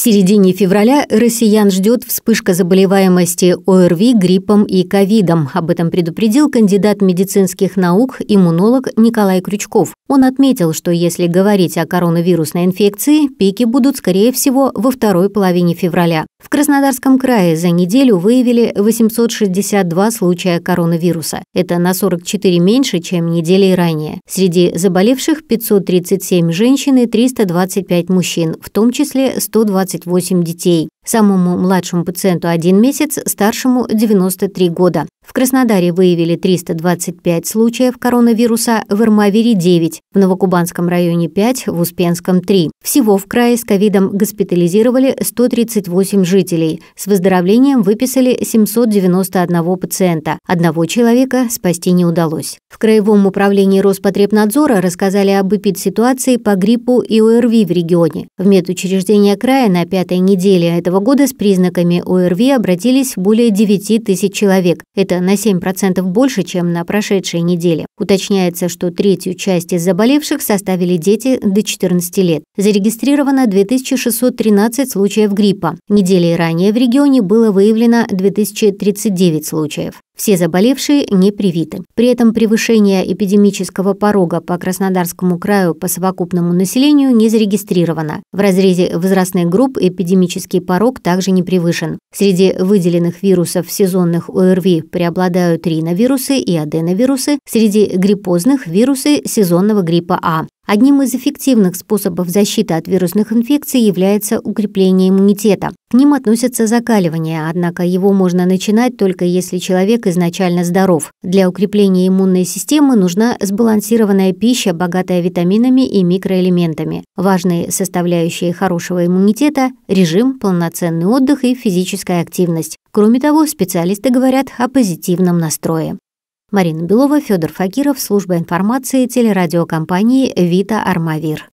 В середине февраля россиян ждет вспышка заболеваемости ОРВИ, гриппом и ковидом. Об этом предупредил кандидат медицинских наук, иммунолог Николай Крючков. Он отметил, что если говорить о коронавирусной инфекции, пики будут, скорее всего, во второй половине февраля. В Краснодарском крае за неделю выявили 862 случая коронавируса. Это на 44 меньше, чем недели ранее. Среди заболевших 537 женщин и 325 мужчин, в том числе 128 детей. Самому младшему пациенту один месяц, старшему 93 года. В Краснодаре выявили 325 случаев коронавируса, в Ирмавире – 9, в Новокубанском районе – 5, в Успенском – 3. Всего в крае с ковидом госпитализировали 138 жителей. С выздоровлением выписали 791 пациента. Одного человека спасти не удалось. В Краевом управлении Роспотребнадзора рассказали об эпидситуации по гриппу и ОРВИ в регионе. В медучреждения края на пятой неделе этого года с признаками ОРВИ обратились более 9 тысяч человек. Это это на 7% больше, чем на прошедшей неделе. Уточняется, что третью часть из заболевших составили дети до 14 лет. Зарегистрировано 2613 случаев гриппа. Недели ранее в регионе было выявлено 2039 случаев. Все заболевшие не привиты. При этом превышение эпидемического порога по Краснодарскому краю по совокупному населению не зарегистрировано. В разрезе возрастных групп эпидемический порог также не превышен. Среди выделенных вирусов сезонных ОРВИ преобладают риновирусы и аденовирусы, среди гриппозных – вирусы сезонного гриппа А. Одним из эффективных способов защиты от вирусных инфекций является укрепление иммунитета. К ним относятся закаливание, однако его можно начинать только если человек изначально здоров. Для укрепления иммунной системы нужна сбалансированная пища, богатая витаминами и микроэлементами. Важные составляющие хорошего иммунитета – режим, полноценный отдых и физическая активность. Кроме того, специалисты говорят о позитивном настрое. Марина Белова, Федор Факиров, служба информации телерадиокомпании «Вита Армавир».